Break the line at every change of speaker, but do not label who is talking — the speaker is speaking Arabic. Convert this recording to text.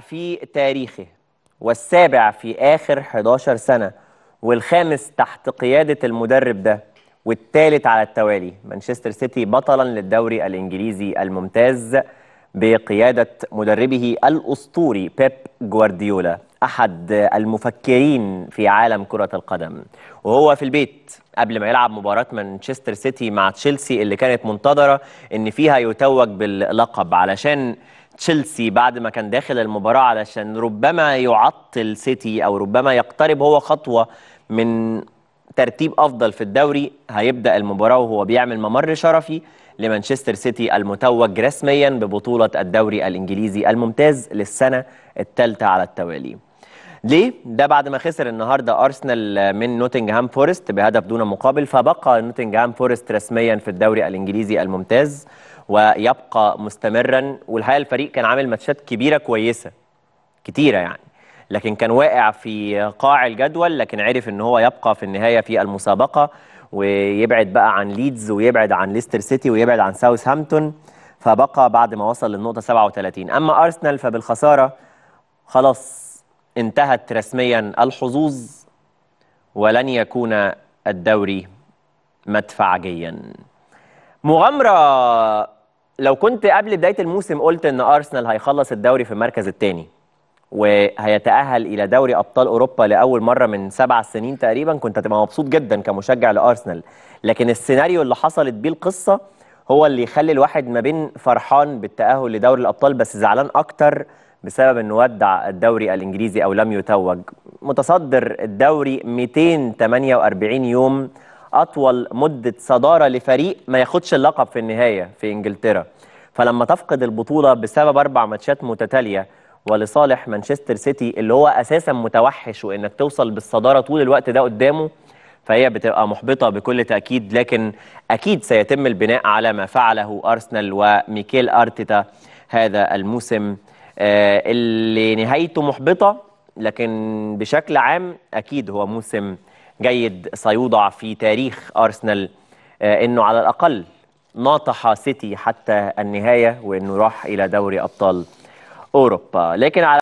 في تاريخه والسابع في آخر 11 سنة والخامس تحت قيادة المدرب ده والثالث على التوالي مانشستر سيتي بطلا للدوري الإنجليزي الممتاز بقيادة مدربه الأسطوري بيب جوارديولا أحد المفكرين في عالم كرة القدم وهو في البيت قبل ما يلعب مباراة مانشستر سيتي مع تشيلسي اللي كانت منتظرة إن فيها يتوج باللقب علشان تشيلسي بعد ما كان داخل المباراة علشان ربما يعطل سيتي أو ربما يقترب هو خطوة من ترتيب أفضل في الدوري هيبدأ المباراة وهو بيعمل ممر شرفي لمانشستر سيتي المتوج رسميا ببطولة الدوري الإنجليزي الممتاز للسنة الثالثة على التوالي ليه؟ ده بعد ما خسر النهارده ارسنال من نوتنغهام فورست بهدف دون مقابل فبقى نوتنغهام فورست رسميا في الدوري الانجليزي الممتاز ويبقى مستمرا والحقيقه الفريق كان عامل ماتشات كبيره كويسه كتيره يعني لكن كان واقع في قاع الجدول لكن عرف ان هو يبقى في النهايه في المسابقه ويبعد بقى عن ليدز ويبعد عن ليستر سيتي ويبعد عن ساوثهامبتون فبقى بعد ما وصل للنقطه 37 اما ارسنال فبالخساره خلاص انتهت رسميا الحظوظ ولن يكون الدوري مدفعجيا مغامرة لو كنت قبل بداية الموسم قلت ان ارسنال هيخلص الدوري في المركز الثاني وهيتأهل إلى دوري أبطال أوروبا لأول مرة من سبع سنين تقريبا كنت هتبقى مبسوط جدا كمشجع لأرسنال لكن السيناريو اللي حصلت بيه القصة هو اللي يخلي الواحد ما بين فرحان بالتأهل لدوري الأبطال بس زعلان أكتر بسبب انه ودع الدوري الانجليزي او لم يتوج متصدر الدوري 248 يوم اطول مده صداره لفريق ما ياخدش اللقب في النهايه في انجلترا فلما تفقد البطوله بسبب اربع ماتشات متتاليه ولصالح مانشستر سيتي اللي هو اساسا متوحش وانك توصل بالصداره طول الوقت ده قدامه فهي بتبقى محبطه بكل تاكيد لكن اكيد سيتم البناء على ما فعله ارسنال وميكيل ارتيتا هذا الموسم آه، اللي نهايته محبطه لكن بشكل عام اكيد هو موسم جيد سيوضع في تاريخ ارسنال آه، انه على الاقل ناطح سيتي حتى النهايه وانه راح الى دوري ابطال اوروبا لكن على